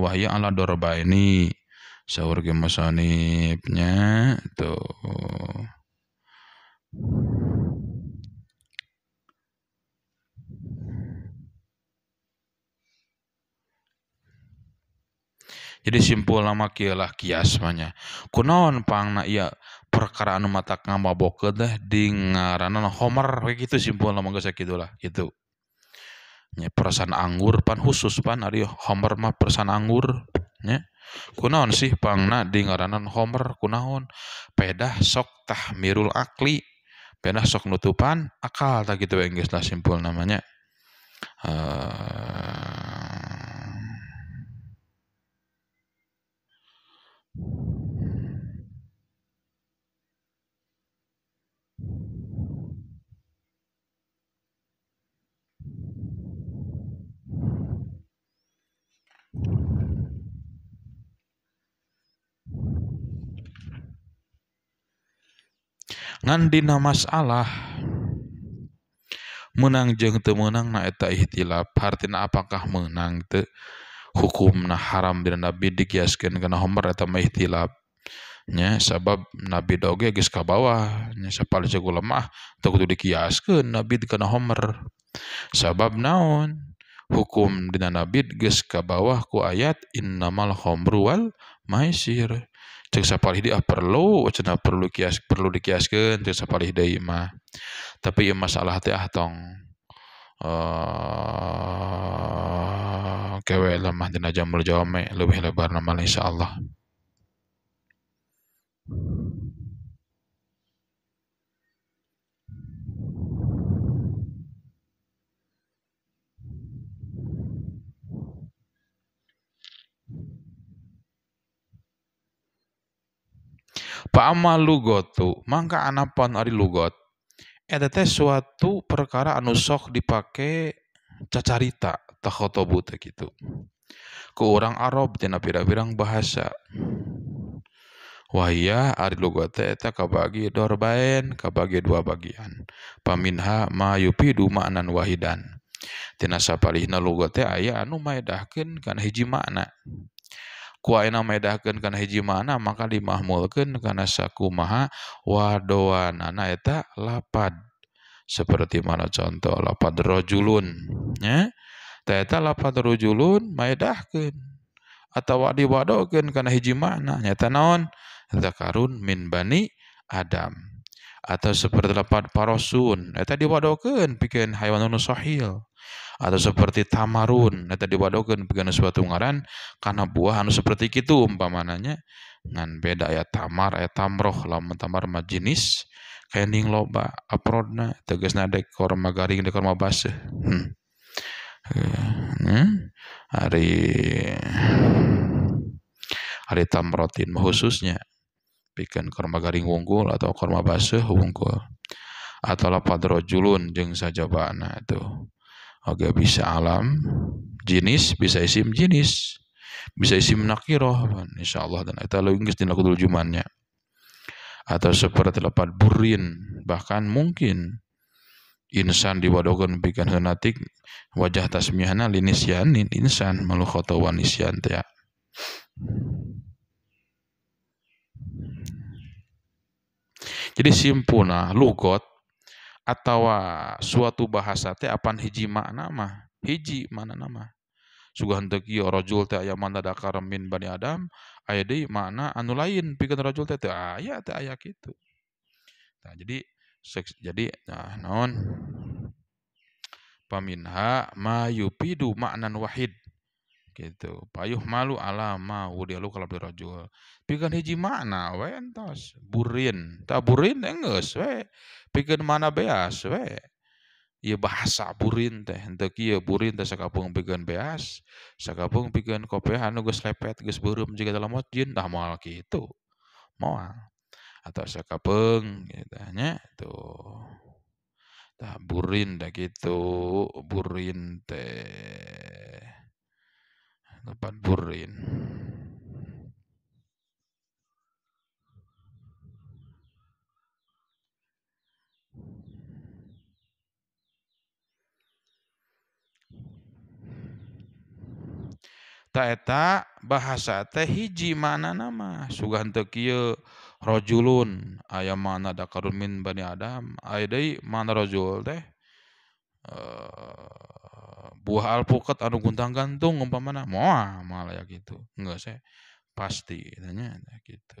wahya ala ini sahur ke musanibnya tuh jadi simpul lama kialah kiasmanya kunaon nak iya perkara anu matak ngamabokeun deh di ngaranan homer kayak gitu simpul lama geus sakit ya, lah gitu ya, perasaan anggur pan khusus pan ari homer mah perasaan anggur ya kunaon sih pangna di ngaranan homer kunaon pedah sok tah mirul akli pedah sok nutupan akal tak gitu geus lah simpul namanya eh, Nanti nama masalah menang jeng teu menang na eta ihtilaf hartina apakah menang teu hukumna haram dina nabi dikiaskan kana homer eta mah ihtilaf nya sabab nabi doge geus ka bawah nya sapal ceuk lemah teu kudu dikiaskeun nabi kana homer sabab naon hukum dina nabi geus ka bawah ku ayat innamal khamru wal maisir cek sapalih dia ah, perlu cenah perlu kias perlu dikiaskeun cek sapalih deui mah tapi ieu masalah teh ah tong uh, kewe lemah dina jamul jome lebih lebar nama insyaallah Ama luggoto mangga pan ari lugot. atete suatu perkara anu sok dipake cacarita takoto bute gitu. Keurang Arab ten pi-pirarang bahasa. Waha ari luggota kadorbain ka dua bagian. paminha mayu pidu ma’an wahidan. tenasa palih na lugote aya anu may dakin kan heji makna. karena hijimana maka dimahken karena sakkumaha wadowan anaketa lapat seperti mana contoh lapatrojulunnyata lapat atau wa di wadoken karena hijimananya tanon karun min Bani Adam atau seperti lapat paraun tadi diwadoken bikin haiwan Shahil atau seperti tamarun eta nah, diwadokeun pikeun suatu ngaran karena buah anu seperti kitu umpamananya ngan beda ya tamar ya tamroh lamun tamar mah jenis kending loba aprodna tegasna korma korma garing korma baseuh hmm. hmm. hari hari tamrotin khususnya pikeun korma garing unggul atau korma basah unggul, atau lapadro jeng saja bana itu. Agak bisa alam jenis, bisa isim jenis, bisa isim nakiroh, insya Allah dan kita inggris di nakudul jumannya. Atau seperti lepat burin, bahkan mungkin insan diwadogan bikin henatik wajah tasmihana linisyanin insan melukhoto wanisyan isyan ya. Jadi simpuna lugot atau ah, suatu bahasa teh apa hiji makna mah hiji mana nama sugan teu kieu rajul teh aya mana dakar min bani adam aya deui makna anu lain pikeun rajul teh teu aya teh aya kitu nah, jadi seks, jadi nah naon paminha ma yupidu maknan wahid gitu payuh malu alama wudia lu kalau birajul pikeun hiji mana we entos burin tak burin enggak we pikeun mana beas we ya bahasa burin teh entah iya, kieu burin teh sakapung pikeun beas sakapung pikeun kopi nu gus lepet gus burum jika dalam dah dah moal itu mau atau sakapung gitu nya tuh tak burin dah gitu burin teh tempat burin Taeta bahasa teh hiji mana nama sugan tekiye rojulun ayam mana dakarumin bani adam ayday mana rojul teh eh, buah alpukat anu guntang gantung umpamana mau malah ya gitu enggak saya pasti tanya ya gitu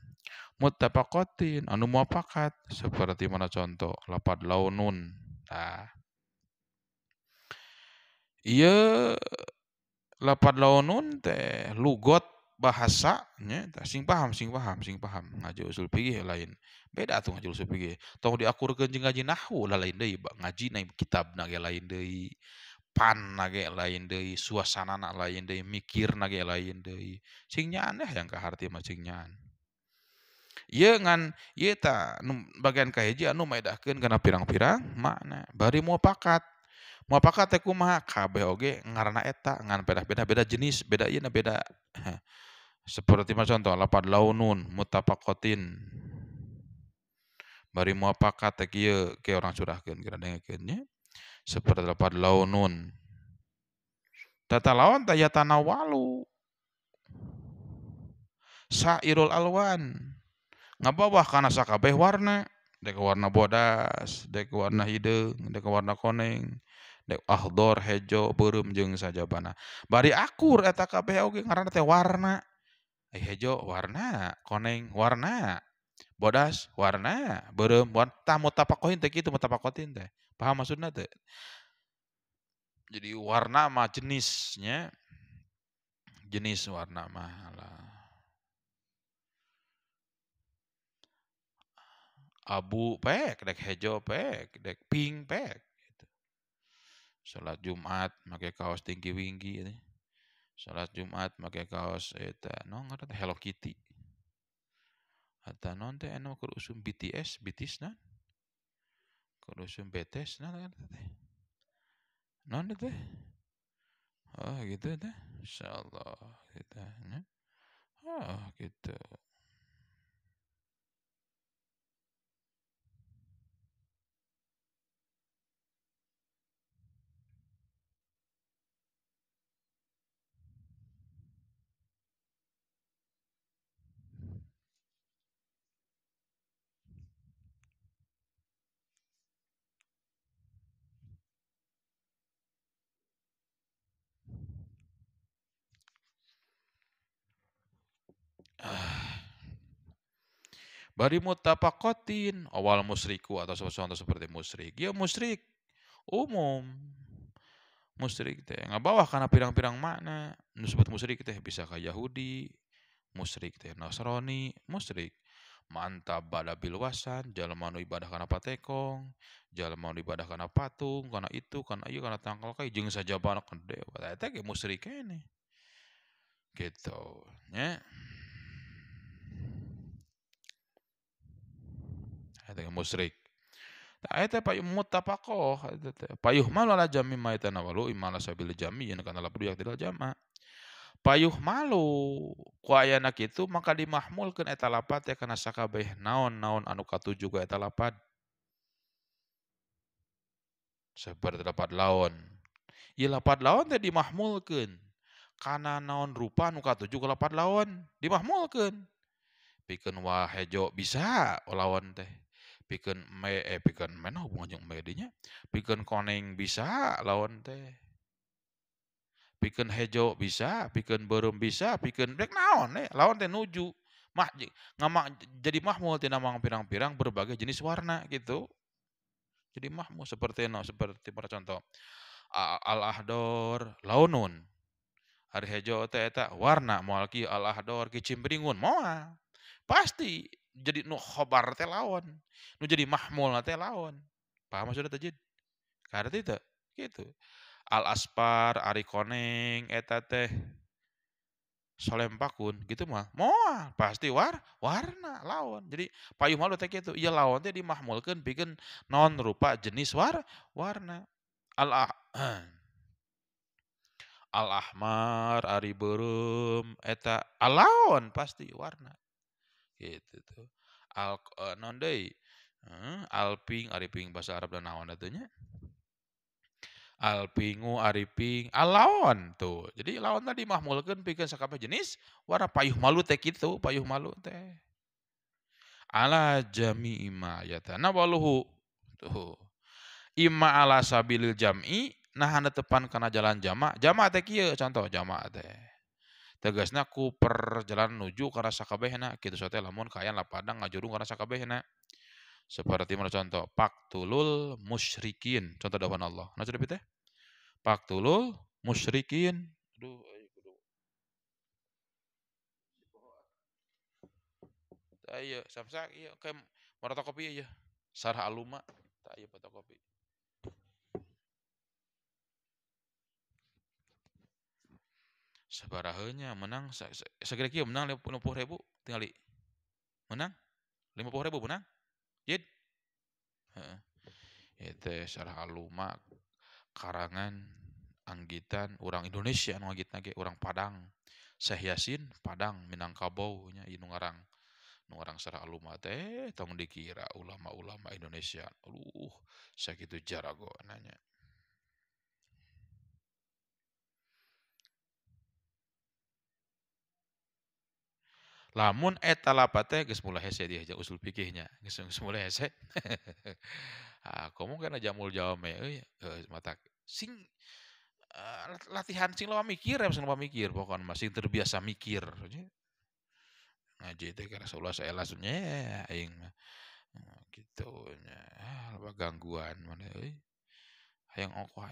mutapakotin anu muapakat seperti mana contoh lapad launun nah iya lapad launun teh lugot bahasa nya sing paham sing paham sing paham ngaji usul fikih lain beda tuh ngaji usul fikih tong diakurkeun jeung ngaji nahwu lah lain deui ngaji naik kitab na lain deui pan nage lain deui suasana na lain deui mikir nage lain deui sing nyaan yang kaharti mah sing nyaan Ye ngan ye ta bagian kahiji anu maedahkeun kana pirang-pirang makna. Bari muafakat. Muafakat teh kumaha? Kabeh oge ngaranna eta, ngan beda-beda beda jenis, beda ieu beda. Seperti mah contoh lapad launun pakotin. Bari muafakat teh kieu ke orang surahkeun kira dengekeun nya. Seperti lapad launun. Tata lawan taya tanawalu. Sairul alwan ngabawah karena sakabeh warna dek warna bodas dek warna hidung dek warna koneng dek ahdor hejo berem jeng saja bana bari akur eta kabeh oge ngaranna teh warna eh, hejo warna koneng warna bodas warna berem warna tamu tapakohin teh kitu mutapakotin teh paham maksudna teh jadi warna mah jenisnya jenis warna mah lah abu pek, dek hejo pek, dek pink pek. Gitu. Salat Jumat pakai kaos tinggi tinggi ini. Salat Jumat pakai kaos itu non ngaran Hello Kitty. ada non teh enak keur usum BTS, BTS nan. Keur usum BTS nan teh. Non teh. Oh gitu teh. Insyaallah kita. Gitu, Oh gitu. Bari mutapakotin awal musriku atau sesuatu seperti musrik. Ya musrik umum. Musrik teh bawah karena pirang-pirang makna. Nusbat musrik teh bisa ke Yahudi, musrik teh Nasrani, musrik mantap pada bilwasan jalan mau ibadah karena patekong jalan mau ibadah karena patung karena itu karena iya karena tangkal kayak jeng saja banyak dewa. eta kayak musrik ini gitu ya Ada yang musyrik. Ayat payuh mutafaqoh. Payuh malu ala jami ma yatanawalu imma imala sabil jami yang kana labdu yak tidak jama. Payuh malu ku ayana itu maka dimahmulkan. Etalapat ya kana sakabeh naon-naon anu katu juga etalapat. Seperti lapat lawan. Ya lapat lawan teh dimahmulkan. kana naon rupa anu katu juga lapat dimahmulkan. dimahmulkeun. Pikeun wahejo bisa lawan teh Pikun me eh pikeun me nah oh, hubungan jeung medinya. dinya koning bisa lawan teh Pikun hejo bisa pikun berum bisa pikun black naon eh lawan teh nuju mah ngamak jadi mahmul tina mang pirang-pirang berbagai jenis warna gitu jadi mahmul seperti no seperti para contoh. al ahdor launun hari hejo teh tak warna mualki al ahdor kicim beringun pasti jadi nu khobar teh lawan nu jadi mahmul teh lawan paham maksudnya tajid karena tidak gitu al aspar ari koneng eta teh solempakun, gitu mah moal pasti war warna lawan jadi payuh malu teh gitu iya lawan teh dimahmulkan bikin non rupa jenis war warna al ah al ahmar ari berum eta alaon pasti warna gitu tuh al uh, eh, non uh, alping ariping bahasa Arab dan naon atunya alpingu ariping alawan tuh jadi lawan tadi mahmulkan pikir sakabeh jenis warna payuh malu teh kitu payuh malu teh ala ya ma nah, waluhu tuh ima ala sabilil jam'i nah anda tepan karena jalan jamak jamak teh kia contoh jamak teh tegasnya ku perjalanan nuju karena sakabehna gitu sate lamun kayan lapadang ngajurung rasa sakabehna seperti mana contoh pak tulul musyrikin contoh dawan Allah nah cerita teh tulul musyrikin aduh ayo samsak iya kem mau kopi aja iya. sarah aluma tak iya fotokopi sebarahnya menang segera kia menang lima puluh ribu tinggal menang lima puluh ribu menang jid itu salah aluma karangan anggitan orang Indonesia anu agit orang Padang Syekh Yasin Padang Minangkabau nya ini orang nu ngarang syarah aluma teh tong dikira ulama-ulama Indonesia aduh sakitu jarago nanya Lamun etalapate lapate geus mulai hese dia aja usul pikirnya geus mulai hese. ah, komo kana jamul jawame euy eh, mata sing ah, latihan sing lama mikir, ya, sing lama mikir pokoknya masih terbiasa mikir. Ngaji teh karena seolah saya ya aing ah, Gitu nya. apa ah, gangguan mana euy. Hayang okoh.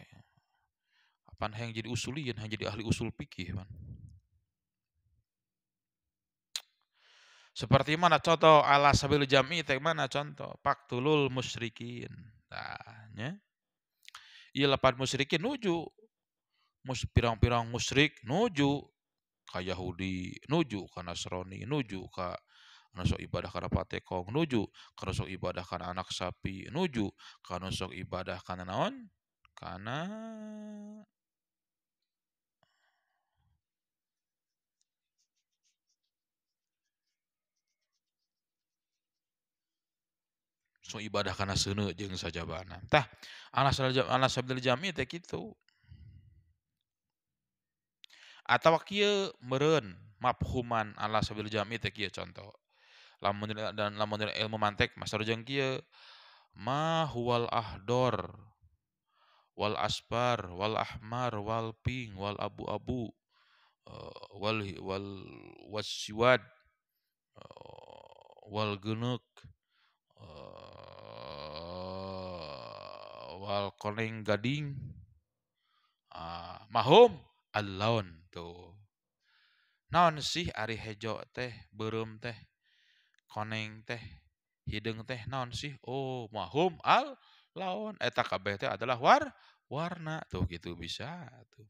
apa yang jadi usulian, yang jadi ahli usul pikir man. Seperti mana contoh ala sabil jami tek mana contoh paktulul musyrikin. Nah, ya. Ia lepas musyrikin nuju mus pirang-pirang musyrik nuju ka Yahudi, nuju ka Nasrani, nuju ka nusuk ibadah karena patekong, nuju karena nusuk ibadah karena anak sapi, nuju karena nusuk ibadah karena naon? Karena so ibadah karena sene jeng saja bana tah alas alas abdul jami teh gitu atau kia meren mafhuman alas abdul jami teh kia contoh lamun dan lamun ilmu mantek master jeng kia ma huwal ahdor wal aspar wal ahmar wal ping wal abu-abu eh, wal wal wasiwad eh, wal genuk soal koneng gading uh, mahum alone tuh non sih ari hejo teh berem teh koneng teh hidung teh non sih oh mahum al laun eta eh, kabeh teh adalah war warna tuh gitu bisa tuh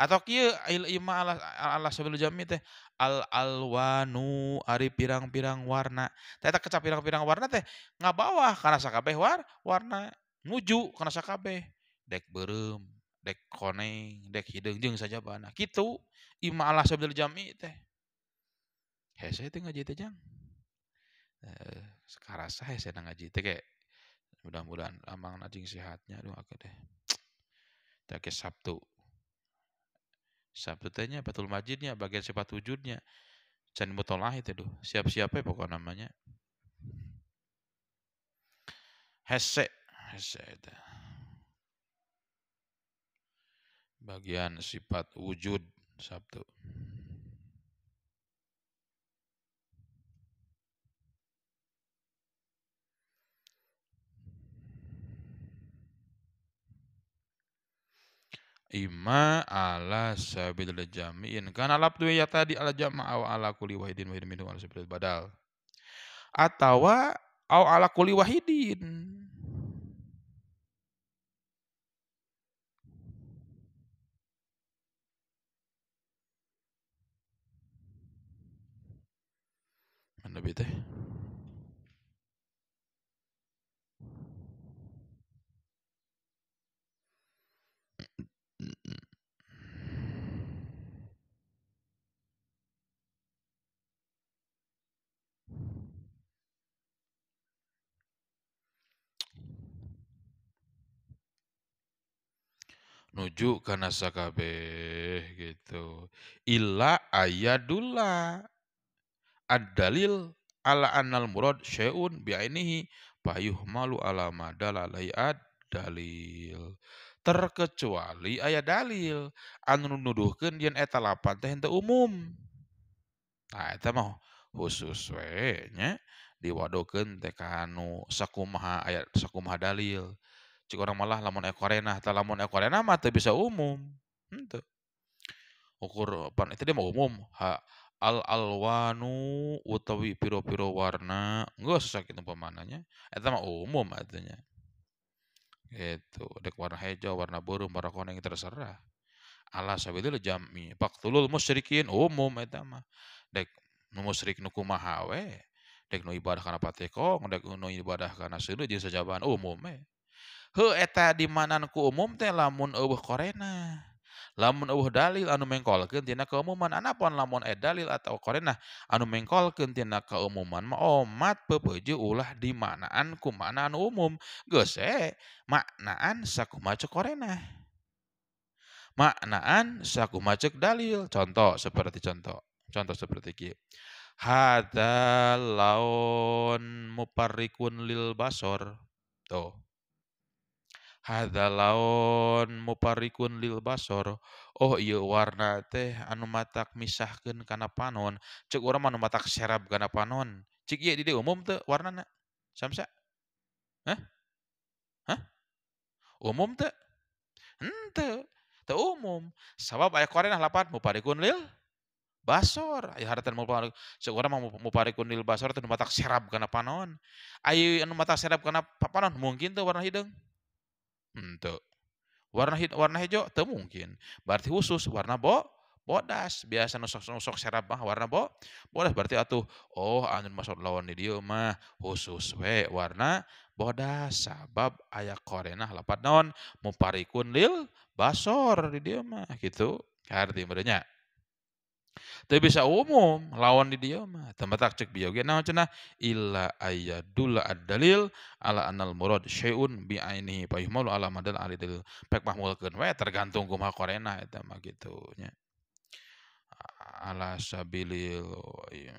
atau kieu il ima ala ala sabil jami teh al alwanu ari pirang-pirang warna teh eta kecap pirang-pirang warna teh ngabawah karena sakabeh war warna nuju karena sakabe dek berem dek koneng dek hidung jeng saja bana gitu ima Allah sabdal jami teh hese teh ngaji teh jang eh, sekarang saya sedang ngaji teh kayak mudah-mudahan amang najing sehatnya doa aku deh ke Sabtu Sabtu tehnya betul majidnya bagian sifat wujudnya betul mutolah itu tuh siap-siapnya pokok namanya hese azada. Bagian sifat wujud Sabtu. Ima ala sabil jamin karena alap tuh ya tadi ala jama'a wa ala kuli wahidin wahidin minum ala sabil badal. Atawa au ala kuli wahidin. Nabi teh. nuju karena sakabeh gitu illa ayadullah ad-dalil ala annal murad syai'un bi'ainihi malu ala madala ad-dalil. Terkecuali ayat dalil anu nuduhkeun yen eta lapan teh henteu umum. Nah, eta mah khusus we nya diwadokeun teh ka anu sakumaha ayat sakumaha dalil. Cik orang malah lamun ekorena, tah lamun ekorena mah teu bisa umum. Henteu. Ukur pan itu dia mah umum. Ha, al alwanu utawi piro-piro warna enggak usah gitu pemananya itu mah umum artinya gitu dek warna hijau warna biru warna kuning terserah ala sabil jami faktulul musyrikin umum eta mah dek nu musyrik nuku kumaha we dek nu ibadah kana patekong dek nu ibadah kana seuneu jeung sajaban umum eh heuh eta mana ku umum teh lamun eueuh korena lamun uh dalil anu mengkol tina keumuman anapun lamun eh dalil atau korena anu mengkol tina keumuman ma omat oh, pepeju ulah dimanaan kumaha anu umum saku eh maknaan sakumaha korena maknaan sakumaha dalil contoh seperti contoh contoh seperti kieu hada laun lil basor tuh hadalaon muparikun lil basor oh iya warna teh anu matak misahkeun kana panon cek urang anu matak serap kana panon cik ieu di dieu umum teu warnana samsa hah hah umum teu henteu teu umum sabab aya korenah lapan muparikun lil basor aya haratan muparik cek mau mau muparikun lil basor teh nu matak serap karena panon Ayu anu matak serap kana panon anu mungkin tuh warna hidung. Ente. Warna hit, warna hijau teu mungkin. Berarti khusus warna bo bodas. Biasa nusok-nusok serap mah warna bo bodas berarti atuh oh anun masuk lawan di dia mah khusus we warna bodas sabab ayak korenah lapat mau muparikun lil basor di dia mah gitu. Arti merenya. Tapi bisa umum, lawan di dia mah. Tempat takcik biogena naon cenah illa ayyadullah ad-dalil ala anal murad syai'un bi aini fa malu ala madal ali dalil. Pek mahmulkeun we tergantung kumaha korena itu mah gitunya nya. Ala sabilil iya,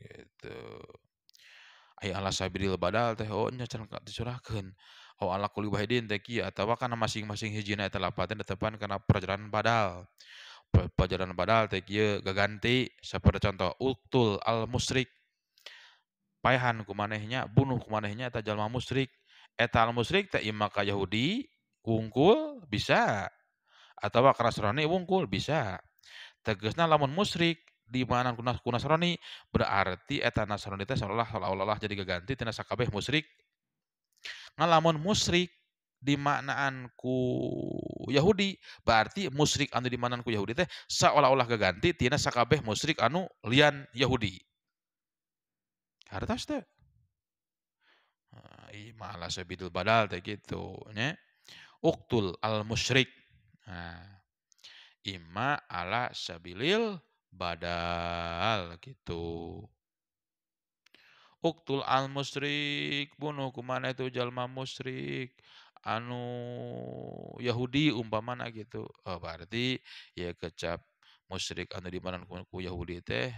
gitu. Ay ala sabilil badal teh oh nya cenah dicurahkeun. Oh ala kulibahidin wahidin teh kieu atawa kana masing-masing hijina eta lapaten tetepan kana perjalanan badal pelajaran padahal teh kieu gaganti saperti contoh uktul al musrik paehan kumanehnya bunuh kumanehnya eta jalma musrik eta al musrik teh imma ka Yahudi wungkul bisa atau ka Nasrani wungkul bisa tegasna lamun musrik di mana kunas nasrani berarti eta nasrani teh seolah olah jadi gaganti tina sakabeh musyrik ngalamun musrik di maknaan Yahudi berarti musrik anu dimananku Yahudi teh seolah-olah keganti tina sakabeh musrik anu lian Yahudi kertas teh Ih, malah sebidul badal teh gitu nya uktul al musrik. nah, ima ala sabilil badal gitu uktul al musrik bunuh kumana itu jalma musrik anu Yahudi umpamana gitu oh, berarti ya kecap musyrik anu di mana ku Yahudi teh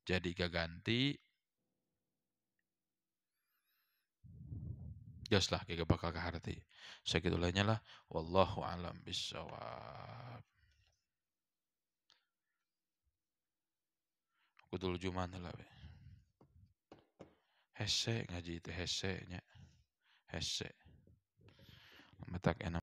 jadi gak ganti, jelas lah kayak bakal keharti. segitu lainnya lah wallahu alam bisawab aku dulu cuman lah hese ngaji itu hese nya hese mittagessen